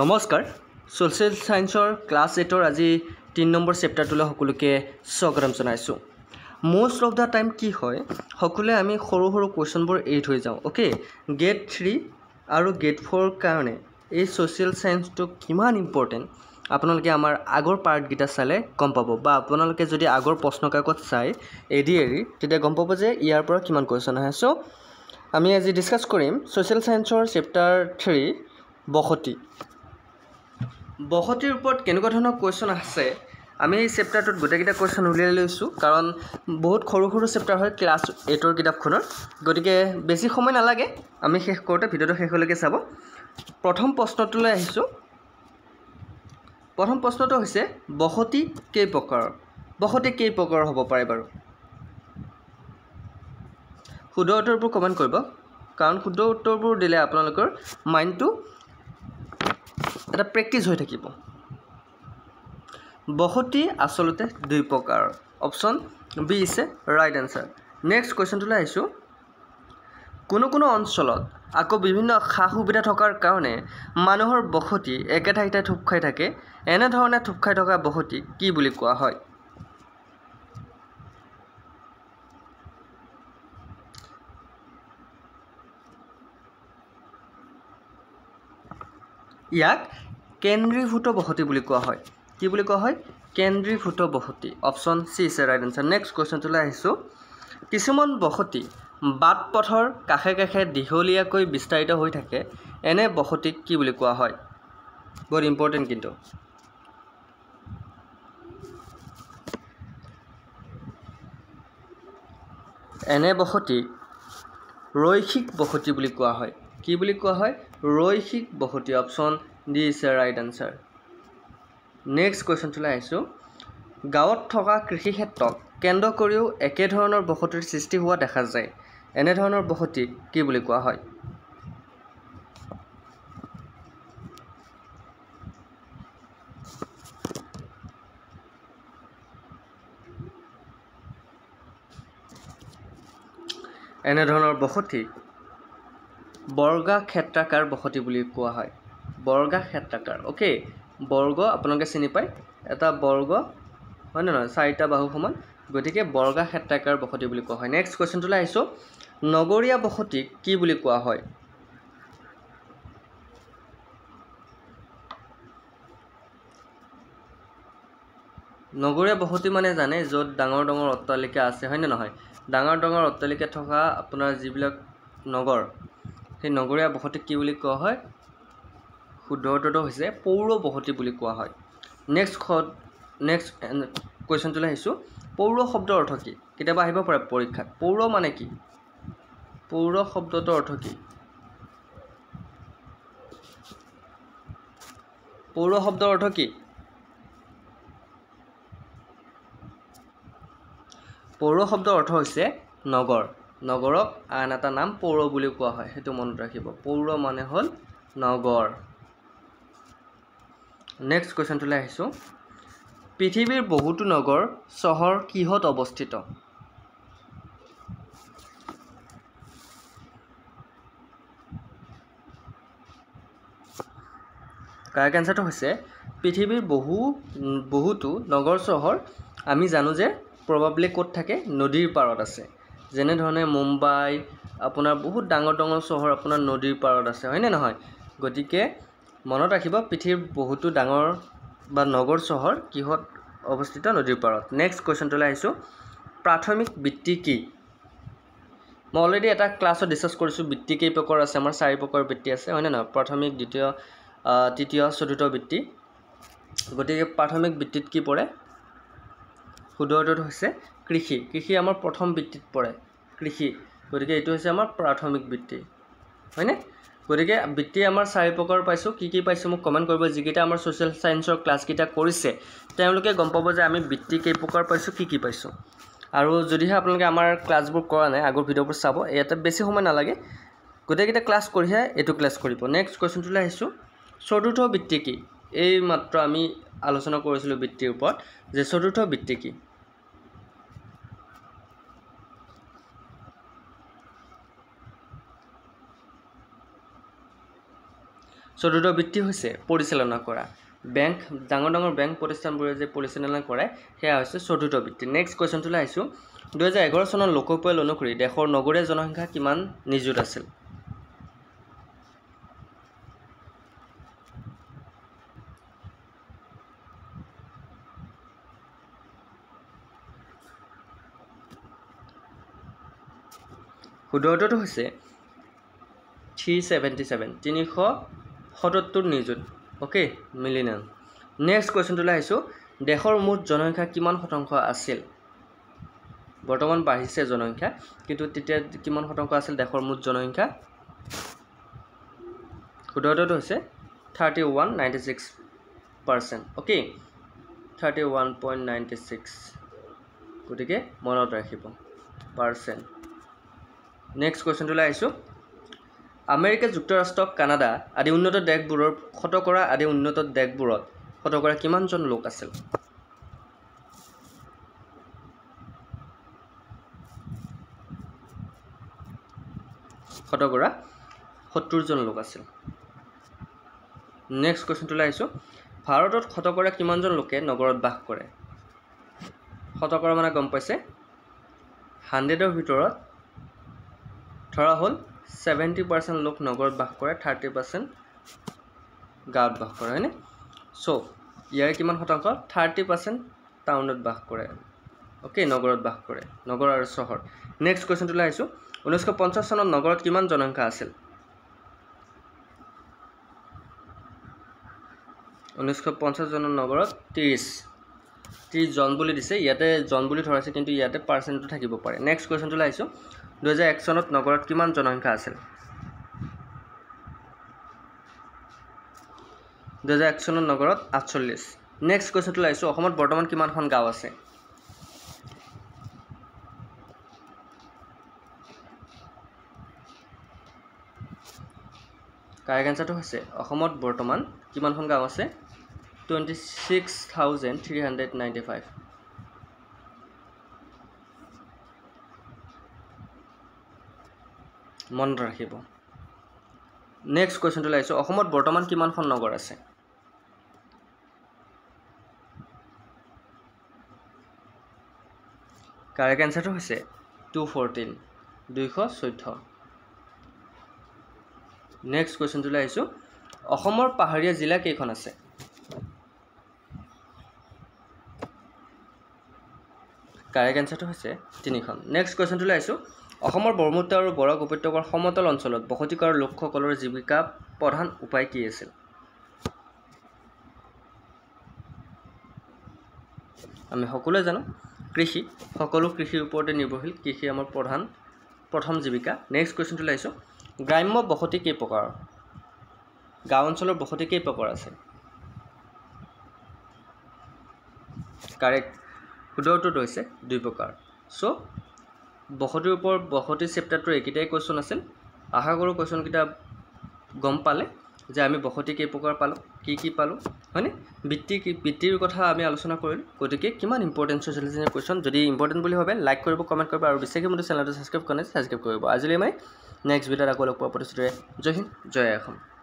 নমস্কাৰ ছ'চিয়েল ছায়েন্সৰ ক্লাছ এইটৰ আজি তিনি নম্বৰ চেপ্টাৰটোলৈ সকলোকে স্বাগতম জনাইছোঁ মষ্ট অফ দ্য টাইম কি হয় সকলোৱে আমি সৰু সৰু কুৱেশ্যনবোৰ এৰি থৈ যাওঁ অ'কে গ্ৰেড থ্ৰী আৰু গ্ৰেড ফ'ৰ কাৰণে এই ছ'চিয়েল ছায়েন্সটো কিমান ইম্পৰ্টেণ্ট আপোনালোকে আমাৰ আগৰ পাৰ্টকেইটা চালে গম পাব বা আপোনালোকে যদি আগৰ প্ৰশ্নকাকত চাই এডি এৰি তেতিয়া গম পাব যে ইয়াৰ পৰা কিমান কুৱেশ্যন আহে চ' আমি আজি ডিছকাছ কৰিম ছ'চিয়েল ছায়েন্সৰ চেপ্টাৰ থ্ৰী বসতি বসতিৰ ওপৰত কেনেকুৱা ধৰণৰ কুৱেশ্যন আছে আমি এই চেপ্টাৰটোত গোটেইকেইটা কুৱেশ্যন উলিয়াই লৈছোঁ কাৰণ বহুত সৰু সৰু চেপ্টাৰ হয় ক্লাছ এইটৰ কিতাপখনৰ গতিকে বেছি সময় নালাগে আমি শেষ কৰোঁতে ভিডিঅ'টো শেষলৈকে চাব প্ৰথম প্ৰশ্নটোলৈ আহিছোঁ প্ৰথম প্ৰশ্নটো হৈছে বসতি কেই প্ৰকাৰৰ বসতি কেই প্ৰকাৰৰ হ'ব পাৰে বাৰু শুদ্ধ উত্তৰবোৰ কমেণ্ট কৰিব কাৰণ শুদ্ধ উত্তৰবোৰ দিলে আপোনালোকৰ মাইণ্ডটো এটা প্ৰেক্টিচ হৈ থাকিব বসতি আচলতে দুই প্ৰকাৰৰ option B is the right answer next কুৱেশ্যনটোলৈ আহিছোঁ কোনো কোনো অঞ্চলত আকৌ বিভিন্ন সা সুবিধা থকাৰ কাৰণে মানুহৰ বসতি একে ঠাইতে থোপ খাই থাকে এনেধৰণে থোপ খাই থকা বসতি কি বুলি কোৱা হয় ইয়াক কেন্দ্ৰীভূত বসতি বুলি কোৱা হয় কি বুলি কোৱা হয় কেন্দ্ৰীভূত বসতি option C is the right answer next কুৱেশ্যনটোলৈ আহিছোঁ কিছুমান বসতি বাট পথৰ কাষে কাষে দীঘলীয়াকৈ বিস্তাৰিত হৈ থাকে এনে বসতিক কি বুলি কোৱা হয় বহুত ইম্পৰ্টেণ্ট কিন্তু এনে বসতিক ৰৈশিক বসতি বুলি কোৱা হয় কি বুলি কোৱা হয় ৰৈশিক বসতি option D is a right answer next কুৱেশ্যনটোলৈ আহিছোঁ গাঁৱত থকা কৃষি ক্ষেত্ৰক কেন্দ্ৰ কৰিও একেধৰণৰ বসতিৰ সৃষ্টি হোৱা দেখা যায় এনেধৰণৰ বসতি কি বুলি কোৱা হয় এনেধৰণৰ বসতিক বৰ্গাক্ষেত্ৰাকাৰ বসতি বুলি কোৱা হয় বৰ্গাক্ষেত্ৰাকাৰ অ'কে বৰ্গ আপোনালোকে চিনি পায় এটা বৰ্গ হয়নে নহয় চাৰিটা বাহু সমান গতিকে বৰ্গাক্ষেত্ৰাকাৰ বসতি বুলি কোৱা হয় নেক্সট কুৱেশ্যনটোলৈ আহিছোঁ নগৰীয়া বসতিক কি বুলি কোৱা হয় নগৰীয়া বসতি মানে জানে য'ত ডাঙৰ ডাঙৰ অট্টালিকা আছে হয়নে নহয় ডাঙৰ ডাঙৰ অট্টালিকা থকা আপোনাৰ যিবিলাক নগৰ সেই নগৰীয়া বসতিক কি বুলি কোৱা হয় শুদ্ধ উত্তৰটো হৈছে পৌৰ বহতি বুলি কোৱা হয় নেক্সট শ নেক্সট কুৱেশ্যনটোলৈ আহিছোঁ পৌৰ শব্দৰ অৰ্থ কি কেতিয়াবা আহিব পাৰে পৰীক্ষাত পৌৰ মানে কি পৌৰ শব্দটোৰ অৰ্থ কি পৌৰ শব্দৰ অৰ্থ কি পৌৰ শব্দৰ অৰ্থ হৈছে নগৰ নগৰক আন এটা নাম পৌৰ বুলি কোৱা হয় সেইটো মনত ৰাখিব পৌৰ মানে হ'ল নগৰ নেক্সট কুৱেশ্যনটোলৈ আহিছোঁ পৃথিৱীৰ বহুতো নগৰ চহৰ কিহত অৱস্থিত কাৰেক্ট এঞ্চাৰটো হৈছে পৃথিৱীৰ বহু বহুতো নগৰ চহৰ আমি জানো যে প্ৰভাৱলি ক'ত থাকে নদীৰ পাৰত আছে যেনেধৰণে মুম্বাই আপোনাৰ বহুত ডাঙৰ ডাঙৰ চহৰ আপোনাৰ নদীৰ পাৰত আছে হয়নে নহয় গতিকে মনত ৰাখিব পৃথিৱীৰ বহুতো ডাঙৰ বা নগৰ চহৰ কিহত অৱস্থিত নদীৰ পাৰত নেক্সট কুৱেশ্যনটোলৈ আহিছোঁ প্ৰাথমিক বৃত্তি কি মই অলৰেডি এটা ক্লাছত ডিছকাছ কৰিছোঁ বৃত্তি কেই প্ৰকাৰৰ আছে আমাৰ চাৰি প্ৰকাৰৰ বৃত্তি আছে হয়নে নহয় প্ৰাথমিক দ্বিতীয় তৃতীয় চতুৰ্থ বৃত্তি গতিকে প্ৰাথমিক বৃত্তিত কি পৰে সুদৰটোত হৈছে কৃষি কৃষি আমাৰ প্ৰথম বৃত্তিত পৰে কৃষি গতিকে এইটো হৈছে আমাৰ প্ৰাথমিক বৃত্তি হয়নে গতিকে বৃত্তি আমাৰ চাৰি প্ৰকাৰ পাইছোঁ কি কি পাইছোঁ মোক কমেণ্ট কৰিব যিকেইটা আমাৰ ছ'চিয়েল ছায়েন্সৰ ক্লাছকেইটা কৰিছে তেওঁলোকে গম পাব যে আমি বৃত্তি কেই প্ৰকাৰ পাইছোঁ কি কি পাইছোঁ আৰু যদিহে আপোনালোকে আমাৰ ক্লাছবোৰ কৰা নাই আগৰ ভিডিঅ'বোৰ চাব ইয়াতে বেছি সময় নালাগে গোটেইকেইটা ক্লাছ কৰিহে এইটো ক্লাছ কৰিব নেক্সট কুৱেশ্যনটোলৈ আহিছোঁ চতুৰ্থ বৃত্তি কি এই মাত্ৰ আমি আলোচনা কৰিছিলোঁ বৃত্তিৰ ওপৰত যে চতুৰ্থ বৃত্তি কি চতুৰ্থ বৃত্তি হৈছে পৰিচালনা কৰা বেংক ডাঙৰ ডাঙৰ বেংক প্ৰতিষ্ঠানবোৰে যে পৰিচালনা কৰে সেয়া হৈছে চতুৰ্থ বৃত্তি নেক্সট কুৱেশ্যনটোলৈ আহিছোঁ দুহেজাৰ এঘাৰ চনৰ লোকপিয়ল অনুসৰি দেশৰ নগৰীয়া জনসংখ্যা কিমান নিযুত আছিল শুদ্ধ উত্তৰটো হৈছে থ্ৰী ছেভেণ্টি ছেভেন তিনিশ সত্তৰ নিযুত অ'কে মিলিনিয়াম নেক্সট কুৱেশ্যনটোলৈ আহিছোঁ দেশৰ মুঠ জনসংখ্যা কিমান শতাংশ আছিল বৰ্তমান বাঢ়িছে জনসংখ্যা কিন্তু তেতিয়া কিমান শতাংশ আছিল দেশৰ মুঠ জনসংখ্যা সোধৰটোত হৈছে thirty one ninety six percent okay thirty one point ninety six গতিকে মনত ৰাখিব পাৰ্চেণ্ট নেক্সট কুৱেশ্যনটোলৈ আহিছোঁ আমেৰিকা যুক্তৰাষ্ট্ৰ কানাডা আদি উন্নত দেশবোৰৰ শতকৰা আদি উন্নত দেশবোৰত শতকৰা কিমানজন লোক আছিল শতকৰা সত্তৰজন লোক আছিল নেক্সট কুৱেশ্যনটোলৈ আহিছোঁ ভাৰতত শতকৰা কিমানজন লোকে নগৰত বাস কৰে শতকৰা মানে গম পাইছে হাণ্ড্ৰেডৰ ভিতৰত ধৰা হ'ল ছেভেণ্টি পাৰ্চেণ্ট লোক নগৰত বাস কৰে থাৰ্টি পাৰ্চেণ্ট গাঁৱত বাস কৰে হয়নে ছ' ইয়াৰে কিমান শতাংশ থাৰ্টি পাৰ্চেণ্ট টাউনত বাস কৰে অ'কে নগৰত বাস কৰে নগৰ আৰু চহৰ নেক্সট কুৱেশ্যনটোলৈ আহিছোঁ ঊনৈছশ পঞ্চাছ চনত নগৰত কিমান জনসংখ্যা আছিল ঊনৈছশ পঞ্চাছ চনৰ নগৰত ত্ৰিছ ত্ৰিছ জন বুলি দিছে ইয়াতে জন বুলি ধৰাইছে কিন্তু ইয়াতে পাৰ্চেণ্টটো থাকিব পাৰে নেক্সট কুৱেশ্যনটো লাগিছোঁ দুহেজাৰ এক চনত নগৰত কিমান জনসংখ্যা আছিল দুহেজাৰ এক চনত নগৰত আঠচল্লিছ নেক্সট কুৱেশ্যনটো লাগিছোঁ অসমত বৰ্তমান কিমানখন গাঁও আছে কাৰেক্ট এঞ্চাৰটো হৈছে অসমত বৰ্তমান কিমানখন গাঁও আছে মন ৰাখিব নেক্সট কুৱেশ্যনটোলৈ আহিছোঁ অসমত বৰ্তমান কিমানখন নগৰ আছে কাৰেক্ট এনচাৰটো হৈছে টু ফৰ্টিন দুইশ চৈধ্য নেক্সট কুৱেশ্যনটোলৈ আহিছোঁ অসমৰ পাহাৰীয়া জিলা কেইখন আছে কাৰেক্ট এনচাৰটো হৈছে তিনিখন নেক্সট কুৱেশ্যনটোলৈ আহিছোঁ অসমৰ ব্ৰহ্মপুত্ৰ আৰু বৰাক উপত্যকাৰ সমতল অঞ্চলত বসতি কৰা লোকসকলৰ জীৱিকা প্ৰধান উপায় কি আছিল আমি সকলোৱে জানো কৃষি সকলো কৃষিৰ ওপৰতে নিৰ্ভৰশীল কৃষি আমাৰ প্ৰধান প্ৰথম জীৱিকা নেক্সট কুৱেশ্যনটো লৈ আহিছোঁ গ্ৰাম্য বসতি কেই প্ৰকাৰৰ গাঁও অঞ্চলৰ বসতি প্ৰকাৰ আছে কাৰেক্ট সুদৰটোত হৈছে দুই প্ৰকাৰ চ' বসতিৰ ওপৰত বসতি চেপ্টাৰটো এইকেইটাই কুৱেশ্যন আছিল আশা কৰোঁ কুৱেশ্যনকেইটা গম পালে যে আমি বসতি কেইপ্ৰকাৰ পালোঁ কি কি পালোঁ হয়নে বৃত্তি কি বৃত্তিৰ কথা আমি আলোচনা কৰিলোঁ গতিকে কিমান ইম্পৰ্টেণ্ট হৈছিল যেনে কুৱেশ্যন যদি ইম্পৰ্টেণ্ট বুলি ভাবে লাইক কৰিব কমেণ্ট কৰিব আৰু বিশেষকৈ মোৰ চেনেলটো ছাবস্ক্ৰাইব কৰা নাই ছাবস্ক্ৰাইব কৰিব আজিলৈ মই নেক্সট ভিডিঅ'ত আকৌ লগ পোৱা প্ৰতিশ্ৰুতিৰে জয় হিন্দ জয় অসম